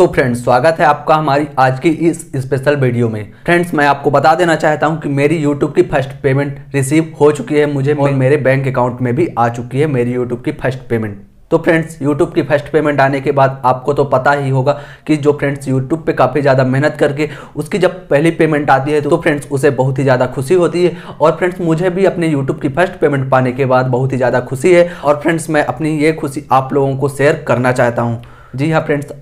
सो so friends स्वागत है आपका हमारी आज की इस स्पेशल वीडियो में फ्रेंड्स मैं आपको बता देना चाहता हूं कि मेरी यूट्यूब की फर्स्ट पेमेंट रिसीव हो चुकी है मुझे और मेरे बैंक अकाउंट में भी आ चुकी है मेरी यूट्यूब की फर्स्ट पेमेंट तो फ्रेंड्स YouTube की फर्स्ट पेमेंट तो आने के बाद आपको तो पता ही होगा कि जो फ्रेंड्स YouTube पे काफ़ी ज़्यादा मेहनत करके उसकी जब पहली पेमेंट आती है तो फ्रेंड्स उसे बहुत ही ज़्यादा खुशी होती है और फ्रेंड्स मुझे भी अपने YouTube की फर्स्ट पेमेंट पाने के बाद बहुत ही ज़्यादा खुशी है और फ्रेंड्स मैं अपनी ये खुशी आप लोगों को शेयर करना चाहता हूँ जी हाँ फ्रेंड्स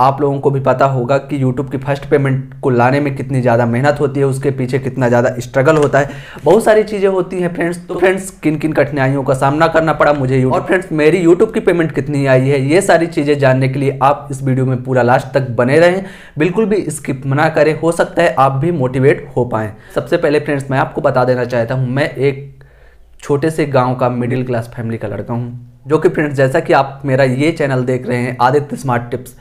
आप लोगों को भी पता होगा कि यूट्यूब की फर्स्ट पेमेंट को लाने में कितनी ज़्यादा मेहनत होती है उसके पीछे कितना ज़्यादा स्ट्रगल होता है बहुत सारी चीज़ें होती हैं फ्रेंड्स तो फ्रेंड्स तो किन किन कठिनाइयों का सामना करना पड़ा मुझे YouTube. और फ्रेंड्स मेरी यूट्यूब की पेमेंट कितनी आई है ये सारी चीज़ें जानने के लिए आप इस वीडियो में पूरा लास्ट तक बने रहें बिल्कुल भी स्किप ना करें हो सकता है आप भी मोटिवेट हो पाएँ सबसे पहले फ्रेंड्स मैं आपको बता देना चाहता हूँ मैं एक छोटे से गाँव का मिडिल क्लास फैमिली का लड़का हूँ जो कि फ्रेंड्स जैसा कि आप मेरा ये चैनल देख रहे हैं आदित्य स्मार्ट टिप्स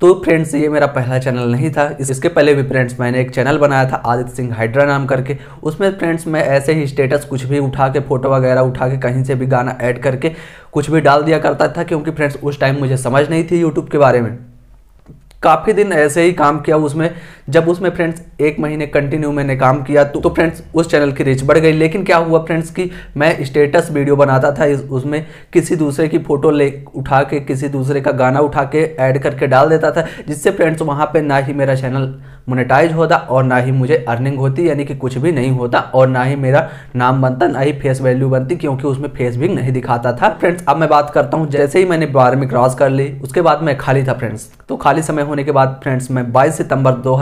तो फ्रेंड्स ये मेरा पहला चैनल नहीं था इसके पहले भी फ्रेंड्स मैंने एक चैनल बनाया था आदित्य सिंह हाइड्रा नाम करके उसमें फ्रेंड्स मैं ऐसे ही स्टेटस कुछ भी उठा के फोटो वगैरह उठा के कहीं से भी गाना ऐड करके कुछ भी डाल दिया करता था क्योंकि फ्रेंड्स उस टाइम मुझे समझ नहीं थी यूट्यूब के बारे में काफ़ी दिन ऐसे ही काम किया उसमें जब उसमें फ्रेंड्स एक महीने कंटिन्यू मैंने काम किया तो, तो फ्रेंड्स उस चैनल की रीच बढ़ गई लेकिन क्या हुआ फ्रेंड्स कि मैं स्टेटस वीडियो बनाता था इस उसमें किसी दूसरे की फ़ोटो ले उठा के किसी दूसरे का गाना उठा के ऐड करके डाल देता था जिससे फ्रेंड्स वहाँ पर ना ही मेरा चैनल मोनेटाइज होता और ना ही मुझे अर्निंग होती यानी कि कुछ भी नहीं होता और ना ही मेरा नाम बनता ना ही फेस वैल्यू बनती क्योंकि उसमें फेस भी नहीं दिखाता था फ्रेंड्स अब मैं बात करता हूँ जैसे ही मैंने बारह में क्रॉस कर ली उसके बाद मैं खाली था फ्रेंड्स तो खाली समय होने के बाद फ्रेंड्स मैं बाईस सितंबर दो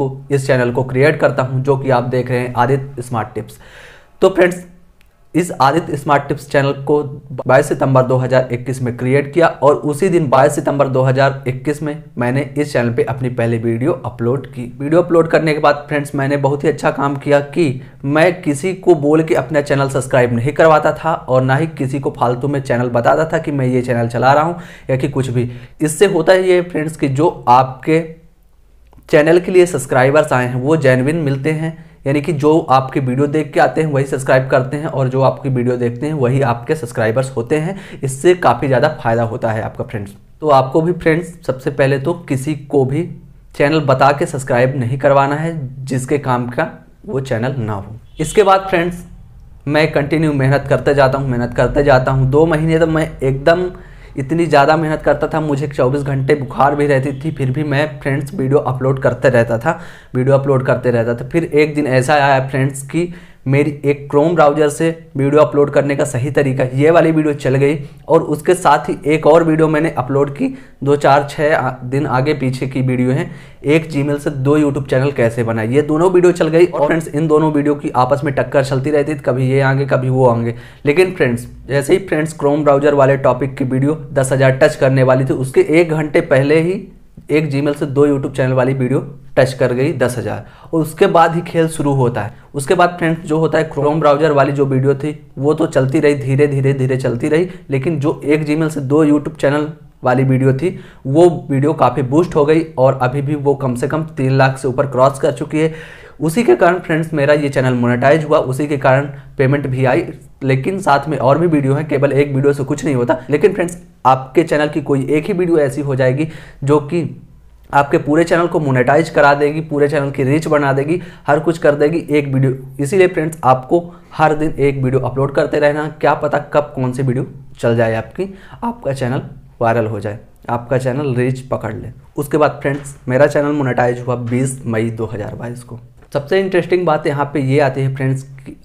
को इस चैनल को क्रिएट करता हूँ जो कि आप देख रहे हैं आदित्य स्मार्ट टिप्स तो फ्रेंड्स इस आदित्य स्मार्ट टिप्स चैनल को 22 सितंबर 2021 में क्रिएट किया और उसी दिन 22 सितंबर 2021 में मैंने इस चैनल पे अपनी पहली वीडियो अपलोड की वीडियो अपलोड करने के बाद फ्रेंड्स मैंने बहुत ही अच्छा काम किया कि मैं किसी को बोल के अपना चैनल सब्सक्राइब नहीं करवाता था और ना ही किसी को फालतू में चैनल बताता था कि मैं ये चैनल चला रहा हूँ या कि कुछ भी इससे होता है ये फ्रेंड्स कि जो आपके चैनल के लिए सब्सक्राइबर्स आए हैं वो जेनविन मिलते हैं यानी कि जो आपके वीडियो देख के आते हैं वही सब्सक्राइब करते हैं और जो आपकी वीडियो देखते हैं वही आपके सब्सक्राइबर्स होते हैं इससे काफ़ी ज़्यादा फायदा होता है आपका फ्रेंड्स तो आपको भी फ्रेंड्स सबसे पहले तो किसी को भी चैनल बता के सब्सक्राइब नहीं करवाना है जिसके काम का वो चैनल ना हो इसके बाद फ्रेंड्स मैं कंटिन्यू मेहनत करते जाता हूँ मेहनत करते जाता हूँ दो महीने तक मैं एकदम इतनी ज़्यादा मेहनत करता था मुझे चौबीस घंटे बुखार भी रहती थी फिर भी मैं फ्रेंड्स वीडियो अपलोड करते रहता था वीडियो अपलोड करते रहता था फिर एक दिन ऐसा आया फ्रेंड्स की मेरी एक क्रोम ब्राउजर से वीडियो अपलोड करने का सही तरीका ये वाली वीडियो चल गई और उसके साथ ही एक और वीडियो मैंने अपलोड की दो चार छः दिन आगे पीछे की वीडियो है एक जीमेल से दो यूट्यूब चैनल कैसे बनाए ये दोनों वीडियो चल गई और फ्रेंड्स इन दोनों वीडियो की आपस में टक्कर चलती रहती थी कभी ये आगे कभी वो आएंगे लेकिन फ्रेंड्स जैसे ही फ्रेंड्स क्रोम ब्राउजर वाले टॉपिक की वीडियो दस टच करने वाली थी उसके एक घंटे पहले ही एक जीमेल से दो यूट्यूब चैनल वाली वीडियो टच कर गई दस हज़ार और उसके बाद ही खेल शुरू होता है उसके बाद फ्रेंड्स जो होता है क्रोम ब्राउजर वाली जो वीडियो थी वो तो चलती रही धीरे धीरे धीरे चलती रही लेकिन जो एक जी से दो यूट्यूब चैनल वाली वीडियो थी वो वीडियो काफ़ी बूस्ट हो गई और अभी भी वो कम से कम तीन लाख से ऊपर क्रॉस कर चुकी है उसी के कारण फ्रेंड्स मेरा ये चैनल मोनेटाइज हुआ उसी के कारण पेमेंट भी आई लेकिन साथ में और भी वीडियो हैं केवल एक वीडियो से कुछ नहीं होता लेकिन फ्रेंड्स आपके चैनल की कोई एक ही वीडियो ऐसी हो जाएगी जो कि आपके पूरे चैनल को मोनेटाइज करा देगी पूरे चैनल की रीच बना देगी हर कुछ कर देगी एक वीडियो इसीलिए फ्रेंड्स आपको हर दिन एक वीडियो अपलोड करते रहना क्या पता कब कौन सी वीडियो चल जाए आपकी आपका चैनल वायरल हो जाए आपका चैनल रीच पकड़ ले उसके बाद फ्रेंड्स मेरा चैनल मोनेटाइज हुआ 20 मई 2022 को सबसे इंटरेस्टिंग बात यहाँ पे ये आती है फ्रेंड्स कि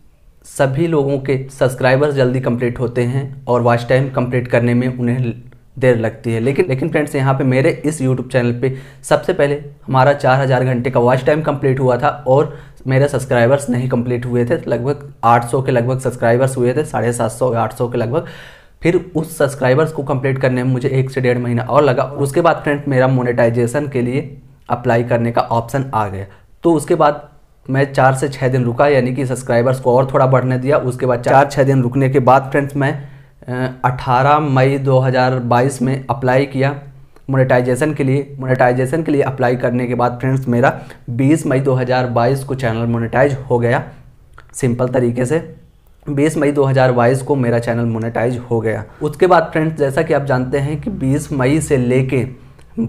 सभी लोगों के सब्सक्राइबर्स जल्दी कंप्लीट होते हैं और वॉच टाइम कंप्लीट करने में उन्हें देर लगती है लेकिन लेकिन फ्रेंड्स यहाँ पे मेरे इस यूट्यूब चैनल पे सबसे पहले हमारा 4000 घंटे का वॉच टाइम कंप्लीट हुआ था और मेरे सब्सक्राइबर्स नहीं कंप्लीट हुए थे लगभग 800 के लगभग सब्सक्राइबर्स हुए थे साढ़े सात सौ आठ सौ के लगभग फिर उस सब्सक्राइबर्स को कंप्लीट करने में मुझे एक से डेढ़ महीना और लगा उसके बाद फ्रेंड मेरा मोनेटाइजेशन के लिए अप्लाई करने का ऑप्शन आ गया तो उसके बाद मैं चार से छः दिन रुका यानी कि सब्सक्राइबर्स को और थोड़ा बढ़ने दिया उसके बाद चार छः दिन रुकने के बाद फ्रेंड्स मैं 18 मई 2022 में अप्लाई किया मोनेटाइजेशन के लिए मोनेटाइजेशन के लिए अप्लाई करने के बाद फ्रेंड्स मेरा 20 मई 2022 को चैनल मोनेटाइज हो गया सिंपल तरीके से 20 मई 2022 को मेरा चैनल मोनेटाइज हो गया उसके बाद फ्रेंड्स जैसा कि आप जानते हैं कि 20 मई से लेके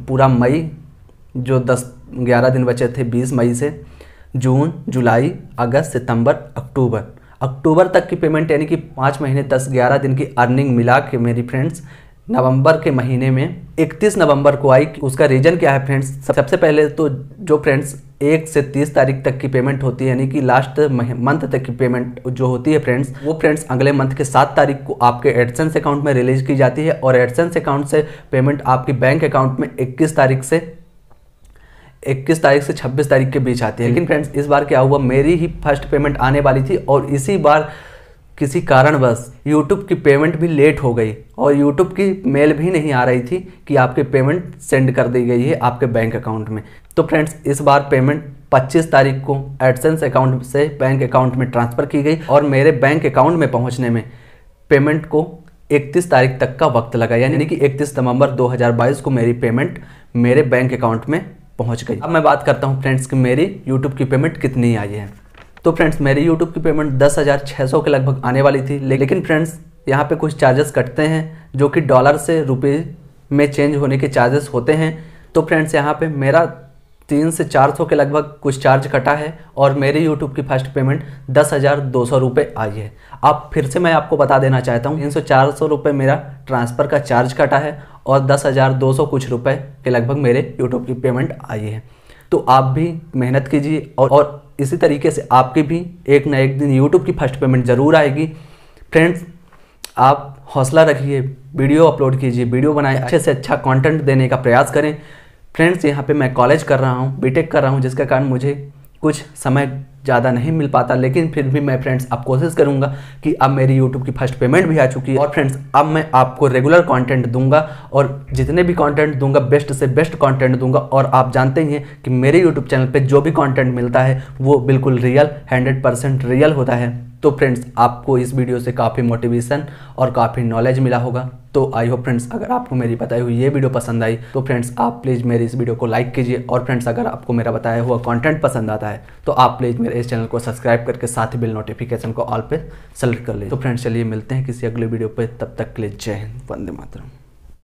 पूरा मई जो 10 11 दिन बचे थे 20 मई से जून जुलाई अगस्त सितंबर अक्टूबर अक्टूबर तक की पेमेंट यानी कि पाँच महीने दस ग्यारह दिन की अर्निंग मिला के मेरी फ्रेंड्स नवंबर के महीने में 31 नवंबर को आई उसका रीज़न क्या है फ्रेंड्स सबसे पहले तो जो फ्रेंड्स एक से तीस तारीख तक की पेमेंट होती है यानी कि लास्ट मंथ तक की पेमेंट जो होती है फ्रेंड्स वो फ्रेंड्स अगले मंथ के सात तारीख को आपके एडसेंस अकाउंट में रिलीज की जाती है और एडसेंस अकाउंट से पेमेंट आपकी बैंक अकाउंट में इक्कीस तारीख से इक्कीस तारीख से छब्बीस तारीख के बीच आती है लेकिन फ्रेंड्स इस बार क्या हुआ मेरी ही फर्स्ट पेमेंट आने वाली थी और इसी बार किसी कारणवश यूट्यूब की पेमेंट भी लेट हो गई और यूट्यूब की मेल भी नहीं आ रही थी कि आपकी पेमेंट सेंड कर दी गई है आपके बैंक अकाउंट में तो फ्रेंड्स इस बार पेमेंट 25 तारीख को एडसेंस अकाउंट से बैंक अकाउंट में ट्रांसफ़र की गई और मेरे बैंक अकाउंट में पहुंचने में पेमेंट को 31 तारीख तक का वक्त लगा यानी कि 31 नवंबर 2022 को मेरी पेमेंट मेरे बैंक अकाउंट में पहुंच गई अब मैं बात करता हूं फ्रेंड्स कि मेरी यूट्यूब की पेमेंट कितनी आई है तो फ्रेंड्स मेरी यूट्यूब की पेमेंट दस हज़ार छः सौ के लगभग आने वाली थी लेकिन फ्रेंड्स यहाँ पे कुछ चार्जेस कटते हैं जो कि डॉलर से रुपये में चेंज होने के चार्जेस होते हैं तो फ्रेंड्स यहाँ पर मेरा तीन से चार सौ के लगभग कुछ चार्ज कटा है और मेरे यूट्यूब की फर्स्ट पेमेंट दस हज़ार दो सौ रुपये आई है आप फिर से मैं आपको बता देना चाहता हूँ तीन सौ चार सौ रुपये मेरा ट्रांसफ़र का चार्ज कटा है और दस हज़ार दो सौ कुछ रुपए के लगभग मेरे यूट्यूब की पेमेंट आई है तो आप भी मेहनत कीजिए और, और इसी तरीके से आपकी भी एक ना एक दिन यूट्यूब की फर्स्ट पेमेंट ज़रूर आएगी फ्रेंड्स आप हौसला रखिए वीडियो अपलोड कीजिए वीडियो बनाए अच्छे से अच्छा कंटेंट देने का प्रयास करें फ्रेंड्स यहाँ पे मैं कॉलेज कर रहा हूँ बीटेक कर रहा हूँ जिसके कारण मुझे कुछ समय ज़्यादा नहीं मिल पाता लेकिन फिर भी मैं फ्रेंड्स अब कोशिश करूँगा कि अब मेरी यूट्यूब की फर्स्ट पेमेंट भी आ चुकी है और फ्रेंड्स अब मैं आपको रेगुलर कंटेंट दूंगा और जितने भी कंटेंट दूंगा बेस्ट से बेस्ट कंटेंट दूंगा और आप जानते ही हैं कि मेरे यूट्यूब चैनल पर जो भी कॉन्टेंट मिलता है वो बिल्कुल रियल हंड्रेड रियल होता है तो फ्रेंड्स आपको इस वीडियो से काफ़ी मोटिवेशन और काफ़ी नॉलेज मिला होगा तो आई होप फ्रेंड्स अगर आपको मेरी बताई हुई ये वीडियो पसंद आई तो फ्रेंड्स आप प्लीज़ मेरी इस वीडियो को लाइक कीजिए और फ्रेंड्स अगर आपको मेरा बताया हुआ कंटेंट पसंद आता है तो आप प्लीज़ मेरे इस चैनल को सब्सक्राइब करके साथ ही बिल नोटिफिकेशन को ऑल पे सेलेक्ट कर लीजिए तो फ्रेंड्स चलिए मिलते हैं किसी अगले वीडियो पर तब तक के लिए जय हिंद वंदे मातरम